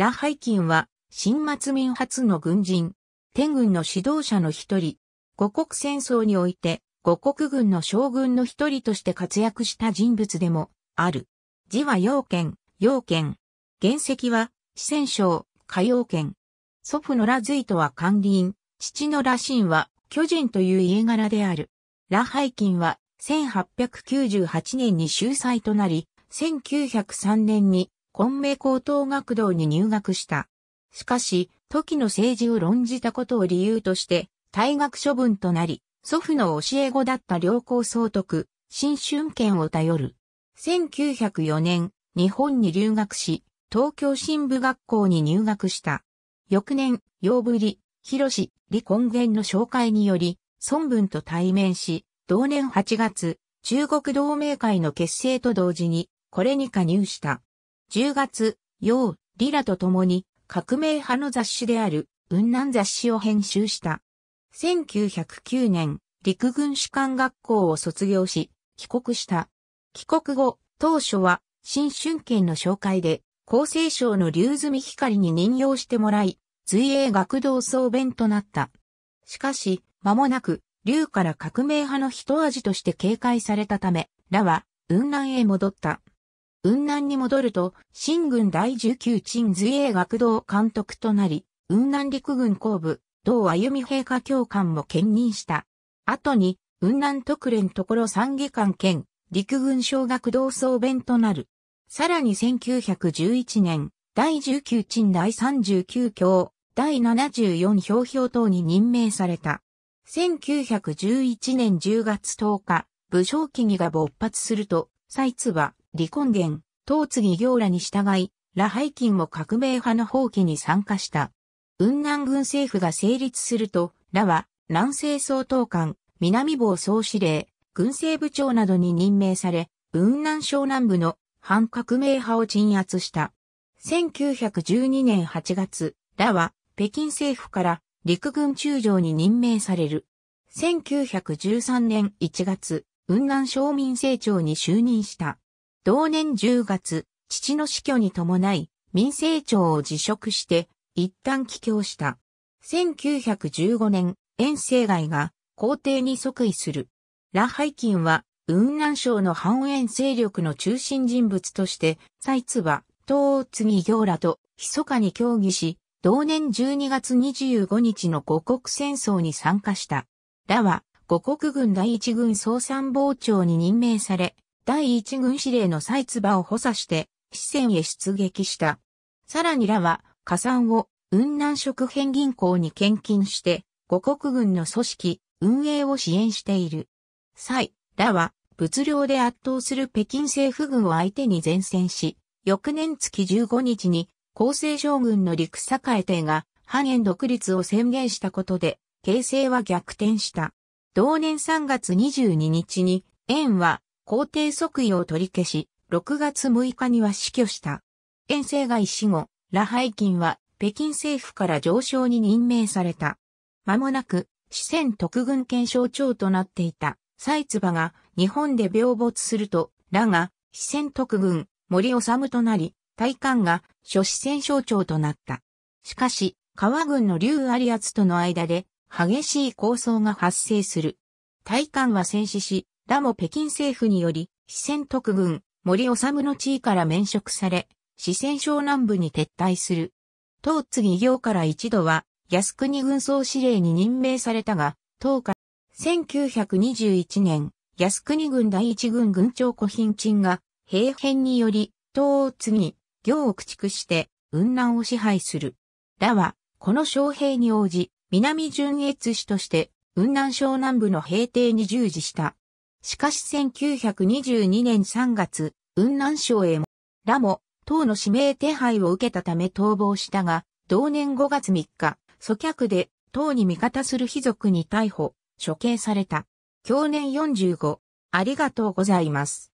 ラハイキンは、新末民初の軍人、天軍の指導者の一人、五国戦争において、五国軍の将軍の一人として活躍した人物でも、ある。字は陽剣、陽剣。原石は、四川省、火陽剣。祖父のラズイとは管理員、父の羅信は、巨人という家柄である。ラハイキンは、1898年に秀才となり、1903年に混迷高等学堂に入学した。しかし、時の政治を論じたことを理由として、退学処分となり、祖父の教え子だった良好総督、新春権を頼る。1904年、日本に留学し、東京新部学校に入学した。翌年、洋ぶり、広志、李根源の紹介により、孫文と対面し、同年8月、中国同盟会の結成と同時に、これに加入した。10月、陽、リラと共に革命派の雑誌である雲南雑誌を編集した。1909年、陸軍士官学校を卒業し、帰国した。帰国後、当初は、新春券の紹介で、厚生省の竜積光に任用してもらい、随英学童総弁となった。しかし、間もなく、竜から革命派の一味として警戒されたため、らは、雲南へ戻った。雲南に戻ると、新軍第19鎮随英学堂監督となり、雲南陸軍後部、同歩み陛下教官も兼任した。後に、雲南特連ところ参議官兼、陸軍小学同総弁となる。さらに1911年、第19鎮第39教、第74表表等に任命された。1911年10月10日、武将起義が勃発すると、蔡津は李根源、東次行らに従い、羅廃金も革命派の放棄に参加した。雲南軍政府が成立すると、羅は南西総統官、南防総司令、軍政部長などに任命され、雲南省南部の反革命派を鎮圧した。1912年8月、羅は北京政府から陸軍中将に任命される。1913年1月、雲南省民政庁に就任した。同年10月、父の死去に伴い、民政庁を辞職して、一旦帰郷した。1915年、遠征外が皇帝に即位する。ラハイキンは、雲南省の繁栄勢力の中心人物として、蔡津は、東次行らと、密かに協議し、同年12月25日の五国戦争に参加した。らは、五国軍第一軍総参謀長に任命され、第一軍司令のツバを補佐して、四川へ出撃した。さらにらは、加算を雲南食品銀行に献金して、五国軍の組織、運営を支援している。蔡、らは、物量で圧倒する北京政府軍を相手に前線し、翌年月15日に、厚生将軍の陸栄帝が、半円独立を宣言したことで、形勢は逆転した。同年3月22日に、円は皇帝即位を取り消し、6月6日には死去した。遠征外死後、ラハイキンは北京政府から上昇に任命された。間もなく、四川特軍検証長となっていた、蔡バが日本で病没すると、らが四川特軍森治となり、大官が諸四川省長となった。しかし、川軍の劉有厚との間で激しい抗争が発生する。大官は戦死し、らも北京政府により、四川特軍、森治の地位から免職され、四川省南部に撤退する。東次行から一度は、靖国軍総司令に任命されたが、当下、1921年、靖国軍第一軍軍長古品鎮が、兵変により、東次行を駆逐して、雲南を支配する。だは、この将兵に応じ、南純越氏として、雲南省南部の平定に従事した。しかし1922年3月、雲南省へも、らも、党の指名手配を受けたため逃亡したが、同年5月3日、祖却で、党に味方する貴族に逮捕、処刑された。去年45。ありがとうございます。